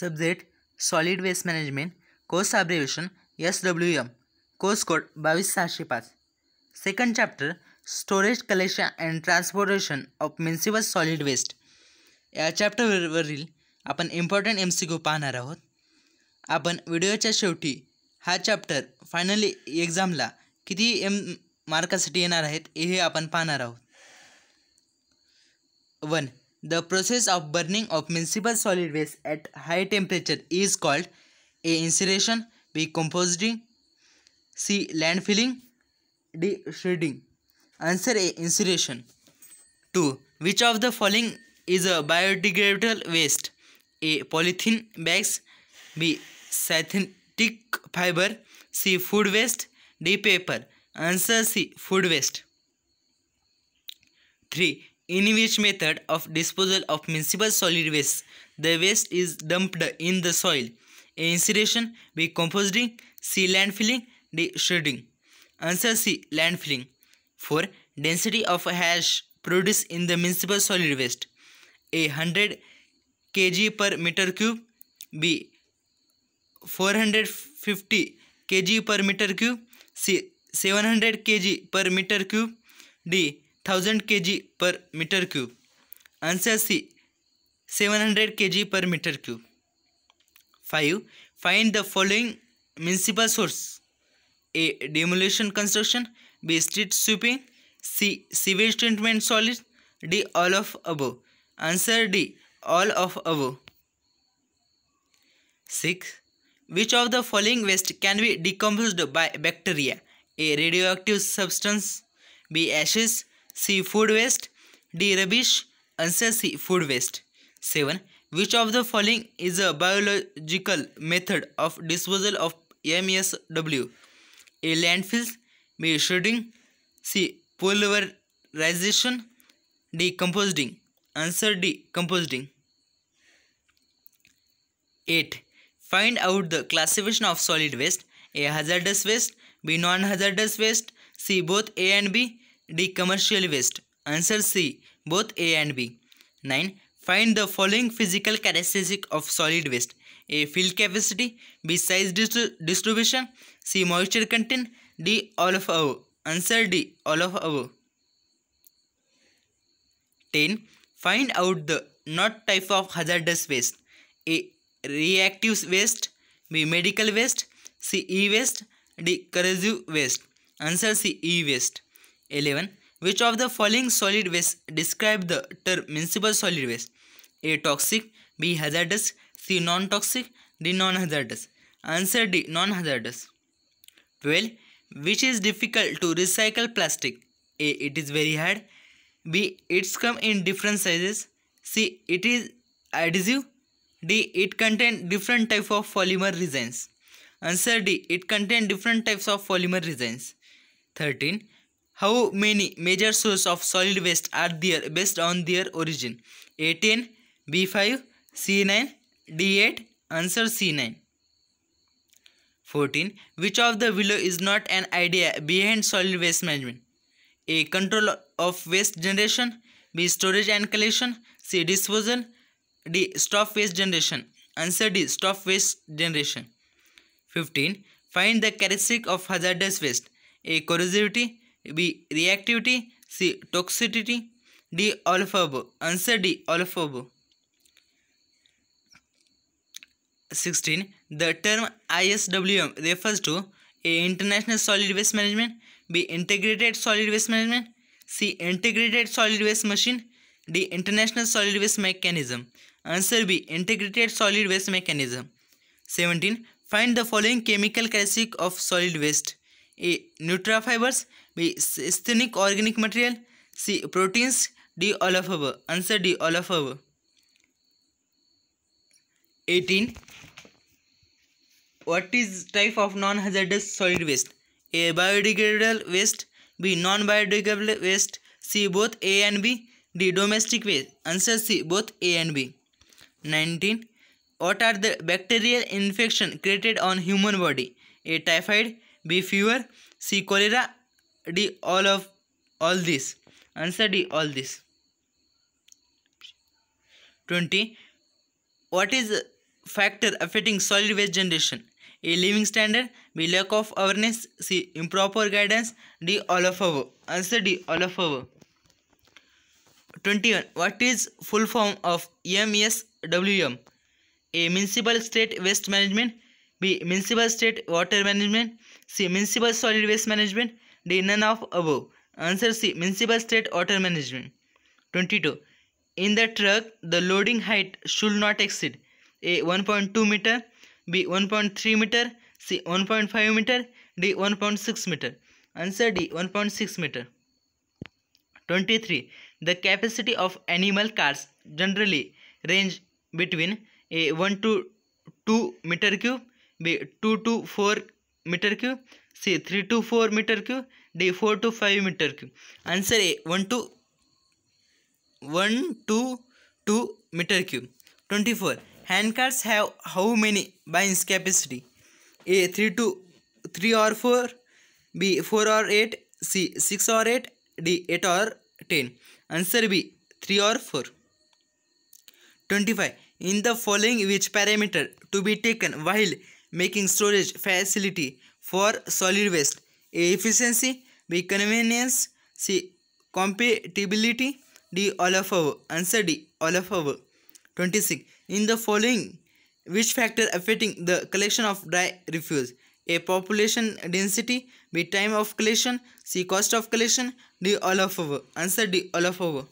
Subject solid waste management course abbreviation S W M course code बावीस सहाशे पाच second chapter storage collection and transportation of municipal solid waste या चॅप्टरवरील आपण important M C Q पाहणार आहोत आपण व्हिडिओच्या शेवटी हा चॅप्टर फायनली एक्झामला किती एम मार्कासाठी येणार आहेत हे आपण पाहणार आहोत one The process of burning of municipal solid waste at high temperature is called A. Incineration B. Composting C. Landfilling D. Shredding Answer A. Incineration 2. Which of the following is a biodegradable waste? A. Polythene bags B. Synthetic fiber C. Food waste D. Paper Answer C. Food waste 3. In which method of disposal of municipal solid waste? The waste is dumped in the soil. A. Incineration. B. Composting. C. Landfilling. D. Shredding. Answer C. Landfilling. 4. Density of hash produced in the municipal solid waste. A. 100 kg per meter cube. B. 450 kg per meter cube. C. 700 kg per meter cube. D. Thousand K G per meter cube answer C seven hundred K G per meter cube five find the following municipal source A demolition construction B street sweeping C sewage treatment solid D all of above answer D all of above six which of the following waste can be be by by A radioactive substance B ashes C. Food waste. D. Rubbish. Answer C. Food waste. 7. Which of the following is a biological method of disposal of MSW? A. Landfills. B. Shredding. C. Pulverization. D. Composting. Answer D. Composting. 8. Find out the classification of solid waste. A. Hazardous waste. B. Non-hazardous waste. C. Both A and B. D. Commercial waste. Answer C. Both A and B. 9. Find the following physical characteristic of solid waste. A. Field capacity. B. Size dist distribution. C. Moisture content. D. All of above. Answer D. All of above. 10. Find out the not type of hazardous waste. A. Reactive waste. B. Medical waste. C. E-waste. D. Corrosive waste. Answer C. E-waste. 11. Which of the following solid waste describe the term municipal solid waste? A. Toxic B. Hazardous C. Non-toxic D. Non-hazardous Answer D. Non-hazardous 12. Which is difficult to recycle plastic? A. It is very hard B. It's come in different sizes C. It is adhesive D. It contains different type of polymer resins Answer D. It contains different types of polymer resins 13. How many major sources of solid waste are there based on their origin? A10, B5, C9, D8. Answer C9. 14. Which of the below is not an idea behind solid waste management? A. Control of waste generation. B. Storage and collection. C. Disposal. D. Stop waste generation. Answer D. Stop waste generation. 15. Find the characteristic of hazardous waste. A. Corrosivity. B. Reactivity. C. Toxicity. D. All of above. Answer D. All of above. 16. The term ISWM refers to A. International Solid Waste Management B. Integrated Solid Waste Management C. Integrated Solid Waste Machine D. International Solid Waste Mechanism Answer B. Integrated Solid Waste Mechanism 17. Find the following chemical characteristic of solid waste A. Neutral fibers B. Synthetic organic material. C. Proteins. D. All of above. Answer D. All of above. 18. What is type of non-hazardous solid waste? A. Biodegradable waste. B. Non-biodegradable waste. C. Both A and B. D. Domestic waste. Answer C. Both A and B. 19. What are the bacterial infection created on human body? A. Typhoid. B. Fever. C. Cholera d all of all this answer d all this 20 what is factor affecting solid waste generation a living standard b lack of awareness c improper guidance d all of above answer d all of above 21 what is full form of mswm a municipal state waste management b municipal state water management c municipal solid waste management the none of above. Answer C. Municipal State Water Management. 22. In the truck, the loading height should not exceed A. 1.2 meter B. 1.3 meter C. 1.5 meter D. 1.6 meter. Answer D. 1.6 meter. 23. The capacity of animal cars generally range between A. 1 to 2 meter cube B. 2 to 4 meter cube C three to four meter cube D four to five meter cube answer A one to one two two meter cube twenty four hand carts have how many bins capacity A three to three or four B four or eight C six or eight D eight or ten answer B three or four twenty five in the following which parameter to be taken wild making storage facility for solid waste efficiency, B convenience, C compatibility, D all of above. Answer D all of above. 26. In the following, which factor affecting the collection of dry refuse? A population density, B time of collection, C cost of collection, D all of above. Answer D all of above.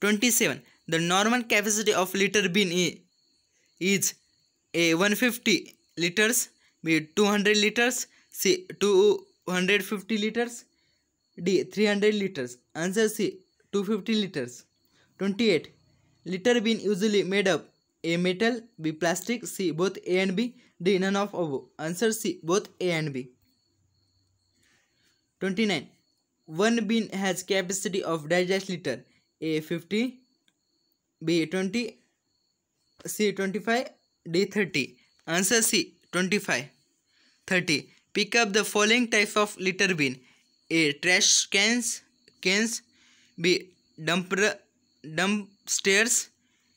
27. The normal capacity of litter bin is a 150 liters, B 200 liters, C 250 liters, D 300 liters. Answer C 250 liters. 28. Litter bin usually made up A metal, B plastic, C both A and B, D none of above. Answer C both A and B. 29. One bin has capacity of digest liter A 50, B 20, C 25 D 30. Answer C 25. 30. Pick up the following type of litter bin. A. Trash cans. cans B. dump dumpsters.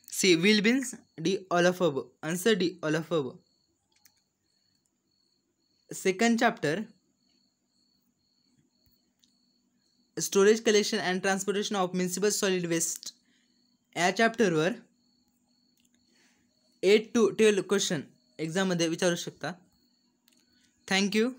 C. Wheel bins. D. All of above. Answer D. All of above. Second chapter. Storage collection and transportation of municipal solid waste. chapter were eight to twelve question एक्झाममध्ये विचारू शकता thank you